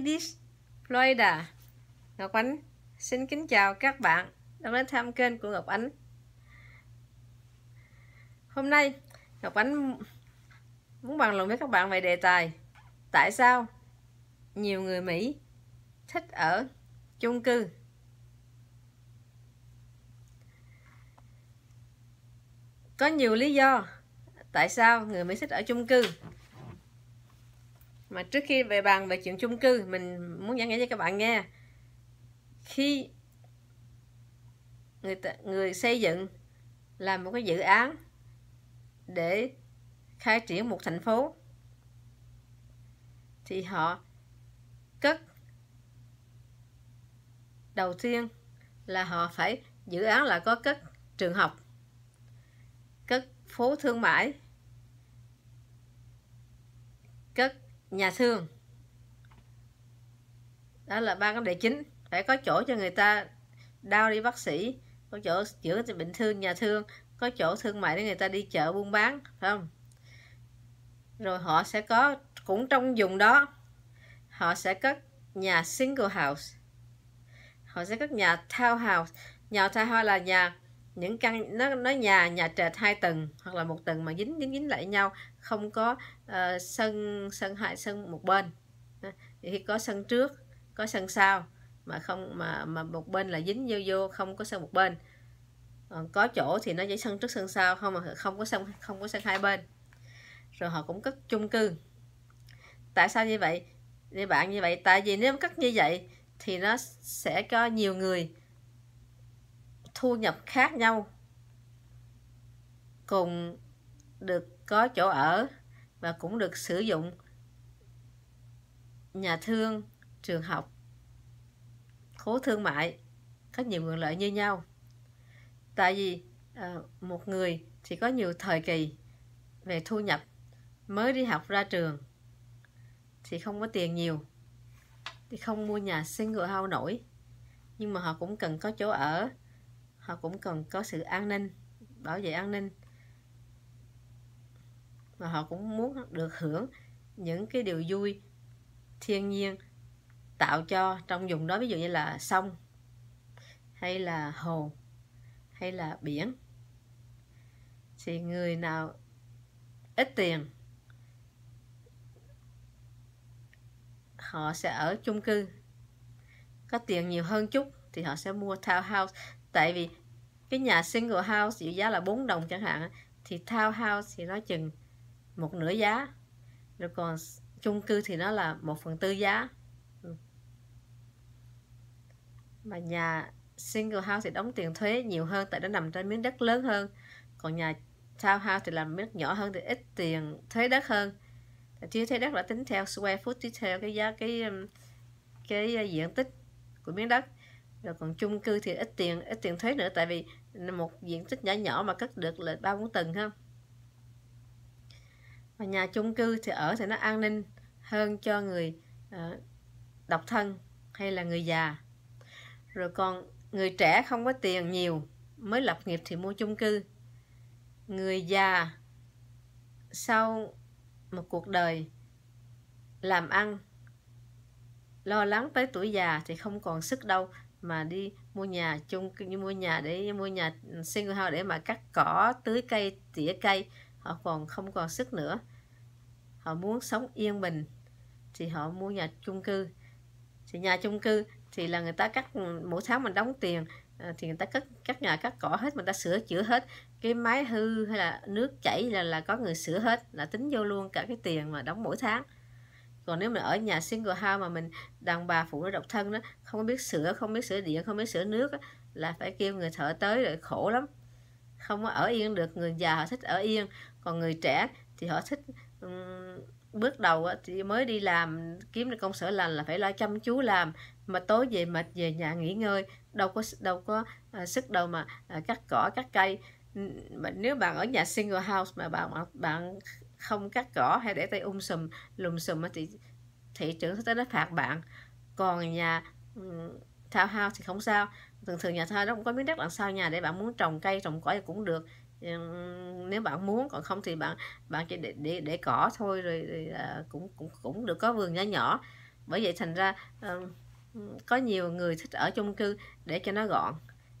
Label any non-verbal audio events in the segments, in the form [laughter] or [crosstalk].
Venice, Florida. Ngọc Ánh xin kính chào các bạn đã đến thăm kênh của Ngọc Ánh. Hôm nay Ngọc Ánh muốn bàn luận với các bạn về đề tài Tại sao nhiều người Mỹ thích ở chung cư? Có nhiều lý do tại sao người Mỹ thích ở chung cư mà trước khi về bàn về chuyện chung cư mình muốn giải nghĩa cho các bạn nghe khi người người xây dựng làm một cái dự án để khai triển một thành phố thì họ cất đầu tiên là họ phải dự án là có cất trường học cất phố thương mại cất nhà xương đó là ba vấn đề chính phải có chỗ cho người ta đau đi bác sĩ có chỗ chữa bệnh thương nhà thương có chỗ thương mại để người ta đi chợ buôn bán phải không rồi họ sẽ có cũng trong vùng đó họ sẽ cất nhà single house họ sẽ cất nhà townhouse nhà townhouse là nhà những căn nó nó nhà nhà trệt hai tầng hoặc là một tầng mà dính dính dính lại nhau không có uh, sân sân hai sân một bên ờ, thì có sân trước có sân sau mà không mà mà một bên là dính vô vô không có sân một bên còn ờ, có chỗ thì nó chỉ sân trước sân sau không mà không có sân không có sân hai bên rồi họ cũng cất chung cư tại sao như vậy như bạn như vậy tại vì nếu cất như vậy thì nó sẽ có nhiều người thu nhập khác nhau cùng được có chỗ ở và cũng được sử dụng nhà thương, trường học, khối thương mại có nhiều quyền lợi như nhau. Tại vì à, một người chỉ có nhiều thời kỳ về thu nhập mới đi học ra trường thì không có tiền nhiều thì không mua nhà single house nổi nhưng mà họ cũng cần có chỗ ở họ cũng cần có sự an ninh bảo vệ an ninh và họ cũng muốn được hưởng những cái điều vui thiên nhiên tạo cho trong vùng đó ví dụ như là sông hay là hồ hay là biển thì người nào ít tiền họ sẽ ở chung cư có tiền nhiều hơn chút thì họ sẽ mua townhouse tại vì cái nhà single house giá là 4 đồng chẳng hạn thì townhouse thì nó chừng một nửa giá rồi còn chung cư thì nó là một phần tư giá ừ. mà nhà single house thì đóng tiền thuế nhiều hơn tại nó nằm trên miếng đất lớn hơn còn nhà townhouse thì làm miếng nhỏ hơn thì ít tiền thuế đất hơn chứ thuế đất là tính theo square foot tính theo cái giá cái um, cái uh, diện tích của miếng đất rồi còn chung cư thì ít tiền ít tiền thuế nữa tại vì một diện tích nhỏ nhỏ mà cất được là ba bốn tầng ha và nhà chung cư thì ở thì nó an ninh hơn cho người uh, độc thân hay là người già rồi còn người trẻ không có tiền nhiều mới lập nghiệp thì mua chung cư người già sau một cuộc đời làm ăn lo lắng tới tuổi già thì không còn sức đâu mà đi mua nhà chung như mua nhà để mua nhà single house để mà cắt cỏ tưới cây tỉa cây họ còn không còn sức nữa họ muốn sống yên bình thì họ mua nhà chung cư thì nhà chung cư thì là người ta cắt mỗi tháng mình đóng tiền à, thì người ta cắt cắt nhà cắt cỏ hết mình ta sửa chữa hết cái máy hư hay là nước chảy là là có người sửa hết là tính vô luôn cả cái tiền mà đóng mỗi tháng còn nếu mà ở nhà single house mà mình đàn bà phụ nữ độc thân đó không biết sửa không biết sửa điện không biết sửa nước đó, là phải kêu người thợ tới rồi khổ lắm không có ở yên được người già họ thích ở yên còn người trẻ thì họ thích um, bước đầu thì mới đi làm kiếm được công sở lành là phải lo chăm chú làm mà tối về mệt về nhà nghỉ ngơi đâu có đâu có à, sức đâu mà à, cắt cỏ cắt cây mà nếu bạn ở nhà single house mà bạn bạn không cắt cỏ hay để tay um sùm lùm sùm thì thị trưởng tới nó phạt bạn còn nhà thao hao thì không sao thường thường nhà thao nó cũng có miếng đất đằng sau nhà để bạn muốn trồng cây trồng cỏ thì cũng được nếu bạn muốn còn không thì bạn bạn chỉ để để, để cỏ thôi rồi, rồi à, cũng cũng cũng được có vườn nhỏ nhỏ bởi vậy thành ra à, có nhiều người thích ở chung cư để cho nó gọn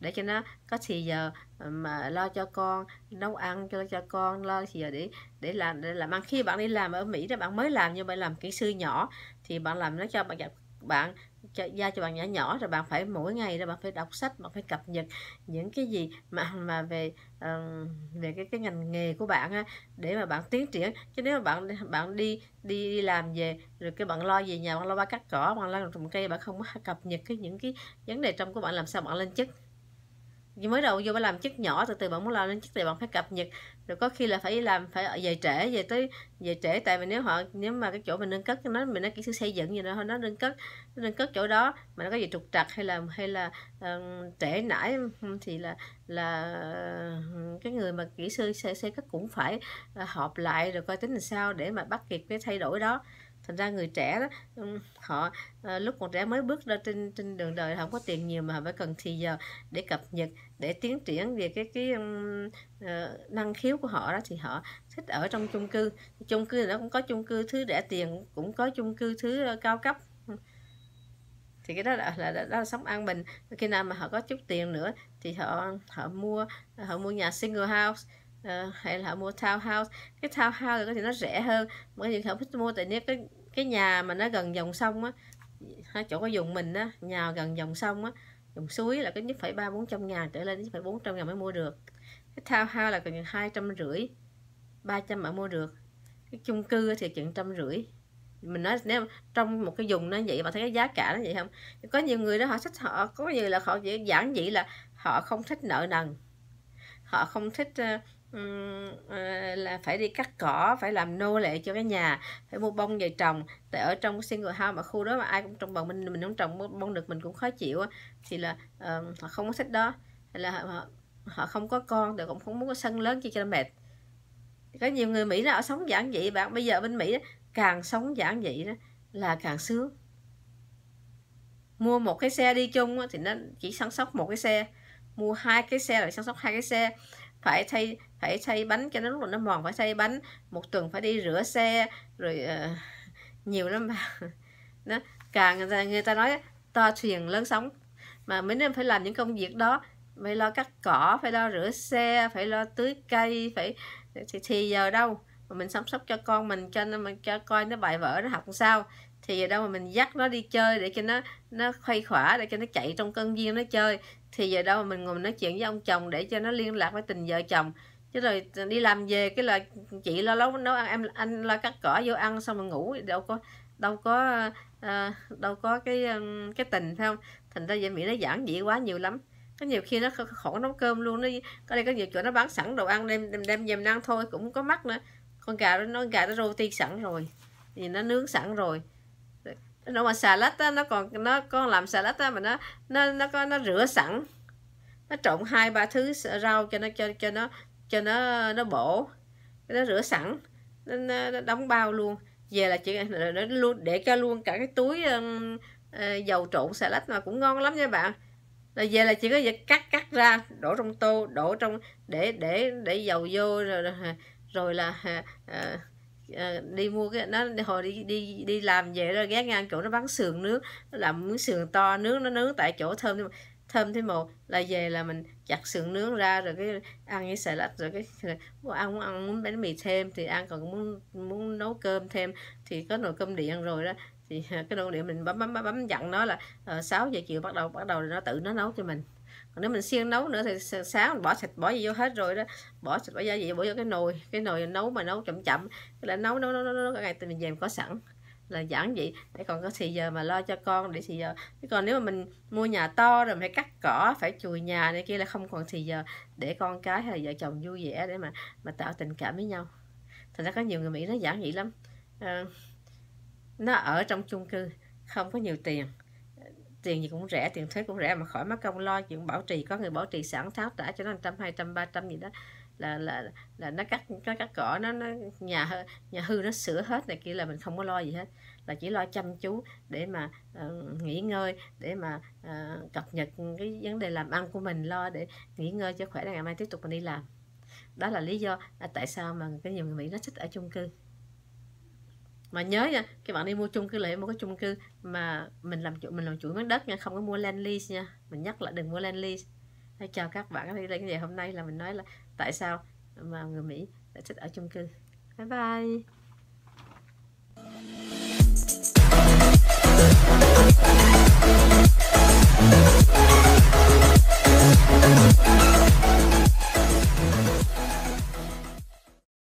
để cho nó có thì giờ ờ, mà lo cho con nấu ăn cho cho con lo thì giờ để để làm để làm ăn khi bạn đi làm ở Mỹ đó bạn mới làm như bạn làm kỹ sư nhỏ thì bạn làm nó cho bạn bạn cho, giao cho bạn nhỏ nhỏ rồi bạn phải mỗi ngày rồi bạn phải đọc sách bạn phải cập nhật những cái gì mà mà về uh, về cái cái ngành nghề của bạn á, để mà bạn tiến triển chứ nếu mà bạn bạn đi đi đi làm về rồi cái bạn lo về nhà bạn lo ba cắt cỏ bạn lo trồng cây bạn không có cập nhật cái những cái vấn đề trong của bạn làm sao bạn lên chức mới đầu vô phải làm chức nhỏ từ từ bạn muốn làm lên chức thì bạn phải cập nhật rồi có khi là phải làm phải về trễ về tới về trễ tại vì nếu họ nếu mà cái chỗ mình nâng cấp nó mình nó kỹ sư xây dựng gì nữa nó nâng cấp nó nâng cấp chỗ đó mà nó có gì trục trặc hay là hay là uh, trễ nải thì là là cái người mà kỹ sư xây xây cấp cũng phải ờ, họp lại rồi coi tính làm sao để mà bắt kịp cái thay đổi đó thành ra người trẻ đó, họ ờ, lúc còn trẻ mới bước ra trên trên đường đời không có tiền nhiều mà phải cần thì giờ để cập nhật để tiến triển về cái cái uh, năng khiếu của họ đó thì họ thích ở trong chung cư chung cư nó cũng có chung cư thứ rẻ tiền cũng có chung cư thứ ờ, cao cấp thì cái đó là, là, là, là sống an bình khi nào mà họ có chút tiền nữa thì họ họ mua họ mua nhà single house uh, hay là họ mua townhouse cái townhouse thì có thể nó rẻ hơn mà cái họ thích mua tại nếu cái cái nhà mà nó gần dòng sông á chỗ có dùng mình á nhà gần dòng sông á dòng suối là cái nhất phải ba bốn trăm ngàn trở lên nhất phải bốn trăm ngàn mới mua được cái thao hao là cần hai trăm rưỡi ba trăm mà mua được cái chung cư thì chừng trăm rưỡi mình nói nếu trong một cái vùng nó vậy mà thấy cái giá cả nó vậy không có nhiều người đó họ thích họ có nhiều là họ giản dị là họ không thích nợ nần họ không thích ờ, À, là phải đi cắt cỏ phải làm nô lệ cho cái nhà phải mua bông về trồng tại ở trong cái single house mà khu đó mà ai cũng trồng bằng mình mình không trồng bông được mình cũng khó chịu thì là họ không có sách đó là họ, họ không có con thì cũng không muốn có sân lớn cho cho mệt có nhiều người mỹ đó nào sống giản dị bạn bây giờ bên mỹ đó, càng sống giản dị đó là càng sướng mua một cái xe đi chung thì nó chỉ săn sóc một cái xe mua hai cái xe rồi săn sóc hai cái xe phải thay phải xay bánh cho nó lúc nó mòn phải xay bánh một tuần phải đi rửa xe rồi uh, [laughs] nhiều lắm mà nó [laughs] càng người ta, người ta nói to thuyền lớn sóng mà mấy nên phải làm những công việc đó phải lo cắt cỏ phải lo rửa xe phải lo tưới cây phải thì, thì giờ đâu mà mình sắp sóc cho con mình cho nó mình cho coi nó bài vở nó học sao thì giờ đâu mà mình dắt nó đi chơi để cho nó nó khuây khỏa để cho nó chạy trong cân viên nó chơi thì giờ đâu mà mình ngồi nói chuyện với ông chồng để cho nó liên lạc với tình vợ chồng chứ rồi đi làm về cái là chị lo nấu nấu ăn em anh lo cắt cỏ vô ăn xong rồi ngủ đâu có đâu có à, đâu có cái ờ, cái tình phải không thành ra vậy mỹ nó giản dị quá nhiều lắm có nhiều khi nó khổ nấu cơm luôn nó có đây có nhiều chỗ nó bán sẵn đồ ăn đem đem đem dèm ăn thôi cũng có mắt nữa con gà nó nó gà nó rô ti sẵn rồi thì nó nướng sẵn rồi nó mà xà lách nó còn nó con làm xà lách mà nó nó nó có nó rửa sẵn nó trộn hai ba thứ rau cho nó cho cho nó cho nó nó bổ nó rửa sẵn nó, nó, nó đóng bao luôn về là chị nó luôn để cho luôn cả cái túi um, uh, dầu trộn xà lách mà cũng ngon lắm nha bạn rồi về là chị có việc cắt cắt ra đổ trong tô đổ trong để để để dầu vô rồi rồi là à, à, đi mua cái nó hồi đi đi đi làm về rồi ghé ngang chỗ nó bán sườn nướng nó làm miếng sườn to nướng nó nướng tại chỗ thơm nhưng mà thơm thế màu là về là mình chặt sườn nướng ra rồi cái ăn với xà lách rồi cái rồi, ăn muốn ăn muốn bánh mì thêm thì ăn còn muốn muốn nấu cơm thêm thì có nồi cơm điện rồi đó thì [laughs] cái nồi điện mình bấm bấm bấm, bấm dặn nó là ờ, uh, 6 giờ chiều bắt đầu bắt đầu nó tự nó nấu cho mình còn nếu mình xiên nấu nữa thì sáng mình bỏ sạch bỏ gì vô hết rồi đó bỏ sạch bỏ gia vị bỏ vô cái nồi cái nồi nấu mà nấu chậm chậm cái là nấu nấu nấu nấu, cả ngày thì mình dèm có sẵn là giản vậy để còn có thì giờ mà lo cho con để thì giờ chứ còn nếu mà mình mua nhà to rồi mình phải cắt cỏ phải chùi nhà này kia là không còn thì giờ để con cái hay là vợ chồng vui vẻ để mà mà tạo tình cảm với nhau thành ra có nhiều người mỹ nó giản dị lắm à, nó ở trong chung cư không có nhiều tiền tiền gì cũng rẻ tiền thuế cũng rẻ mà khỏi mất công lo chuyện bảo trì có người bảo trì sẵn tháo trả cho nó trăm hai trăm ba trăm gì đó là là là nó cắt nó cắt cỏ nó nó nhà nhà hư nó sửa hết này kia là mình không có lo gì hết là chỉ lo chăm chú để mà uh, nghỉ ngơi để mà uh, cập nhật cái vấn đề làm ăn của mình lo để nghỉ ngơi cho khỏe là ngày mai tiếp tục mình đi làm đó là lý do là tại sao mà cái nhiều người mỹ nó thích ở chung cư mà nhớ nha các bạn đi mua chung cư lại mua cái chung cư mà mình làm chủ mình làm chủ miếng đất nha không có mua land lease nha mình nhắc lại đừng mua land lease Thế chào các bạn đi lên ngày hôm nay là mình nói là tại sao mà người Mỹ lại thích ở chung cư bye bye